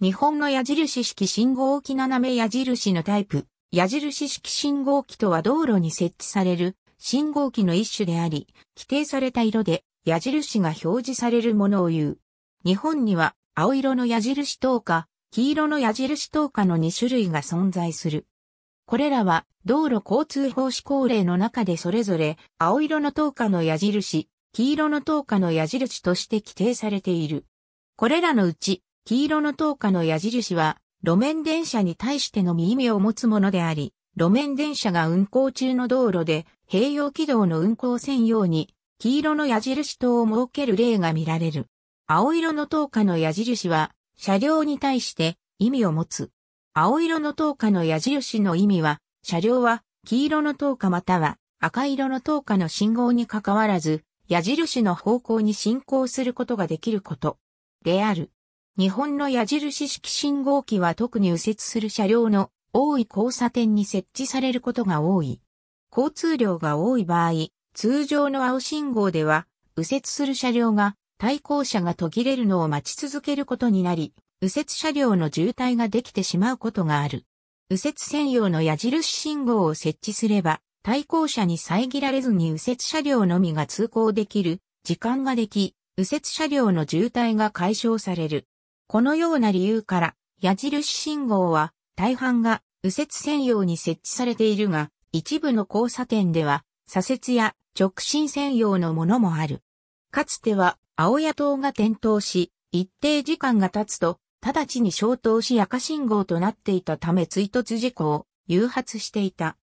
日本の矢印式信号機斜め矢印のタイプ、矢印式信号機とは道路に設置される信号機の一種であり、規定された色で矢印が表示されるものを言う。日本には青色の矢印灯火、黄色の矢印灯火の2種類が存在する。これらは道路交通法施行令の中でそれぞれ青色の灯火の矢印、黄色の灯火の矢印として規定されている。これらのうち黄色の灯火の矢印は、路面電車に対してのみ意味を持つものであり、路面電車が運行中の道路で、併用軌道の運行専用に、黄色の矢印灯を設ける例が見られる。青色の灯火の矢印は、車両に対して意味を持つ。青色の灯火の矢印の意味は、車両は黄色の灯火または赤色の灯火の信号に関わらず、矢印の方向に進行することができること。である。日本の矢印式信号機は特に右折する車両の多い交差点に設置されることが多い。交通量が多い場合、通常の青信号では、右折する車両が対向車が途切れるのを待ち続けることになり、右折車両の渋滞ができてしまうことがある。右折専用の矢印信号を設置すれば、対向車に遮られずに右折車両のみが通行できる時間ができ、右折車両の渋滞が解消される。このような理由から、矢印信号は大半が右折専用に設置されているが、一部の交差点では左折や直進専用のものもある。かつては青谷灯が点灯し、一定時間が経つと、直ちに消灯し赤信号となっていたため追突事故を誘発していた。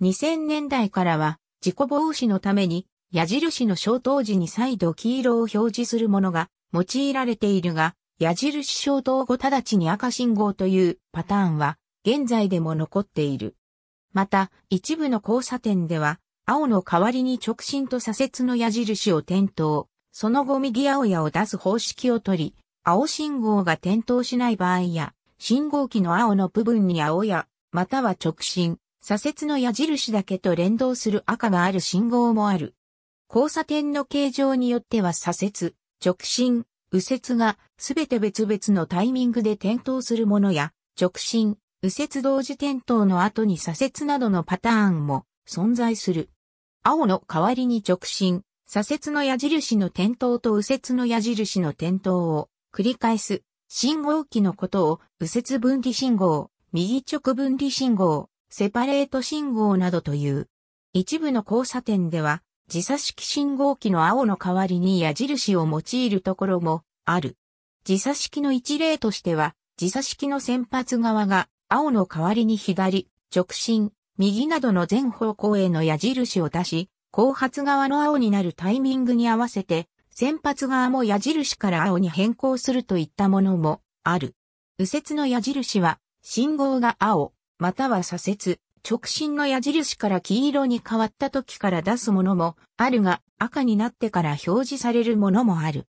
2000年代からは事故防止のために矢印の消灯時に再度黄色を表示するものが用いられているが、矢印消灯後直ちに赤信号というパターンは現在でも残っている。また、一部の交差点では、青の代わりに直進と左折の矢印を点灯、その後右青矢を出す方式をとり、青信号が点灯しない場合や、信号機の青の部分に青矢、または直進、左折の矢印だけと連動する赤がある信号もある。交差点の形状によっては左折、直進、右折がすべて別々のタイミングで点灯するものや、直進、右折同時点灯の後に左折などのパターンも存在する。青の代わりに直進、左折の矢印の点灯と右折の矢印の点灯を繰り返す信号機のことを右折分離信号、右直分離信号、セパレート信号などという。一部の交差点では自差式信号機の青の代わりに矢印を用いるところもある。時差式の一例としては、時差式の先発側が青の代わりに左、直進、右などの全方向への矢印を出し、後発側の青になるタイミングに合わせて、先発側も矢印から青に変更するといったものもある。右折の矢印は、信号が青、または左折、直進の矢印から黄色に変わった時から出すものもあるが、赤になってから表示されるものもある。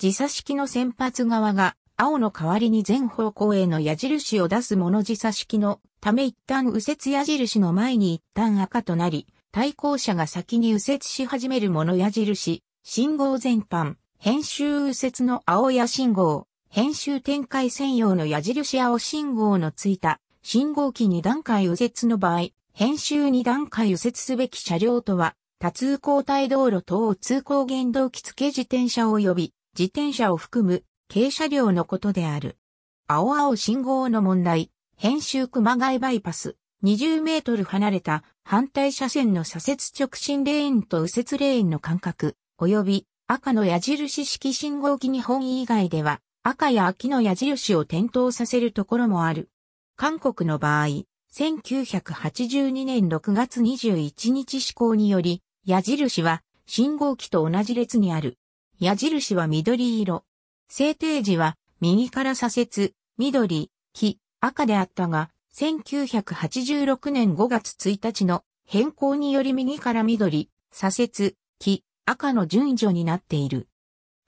時差式の先発側が青の代わりに全方向への矢印を出すもの自差式のため一旦右折矢印の前に一旦赤となり、対向車が先に右折し始めるもの矢印、信号全般、編集右折の青や信号、編集展開専用の矢印青信号のついた、信号機2段階右折の場合、編集2段階右折すべき車両とは、多通交帯道路等通行原動機付け自転車及び自転車を含む軽車両のことである。青々信号の問題、編集熊谷バイパス、20メートル離れた反対車線の左折直進レーンと右折レーンの間隔、及び赤の矢印式信号機日本以外では赤や秋の矢印を点灯させるところもある。韓国の場合、1982年6月21日施行により、矢印は信号機と同じ列にある矢印は緑色。制定時は右から左折、緑、黄、赤であったが、1986年5月1日の変更により右から緑、左折、黄、赤の順序になっている。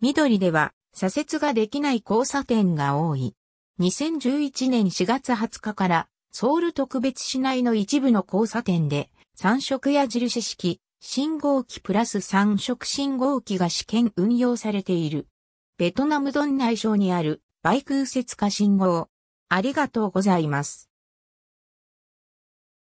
緑では左折ができない交差点が多い。2011年4月20日からソウル特別市内の一部の交差点で三色矢印式信号機プラス3色信号機が試験運用されている。ベトナムドン内省にあるバイク右折化信号。ありがとうございます。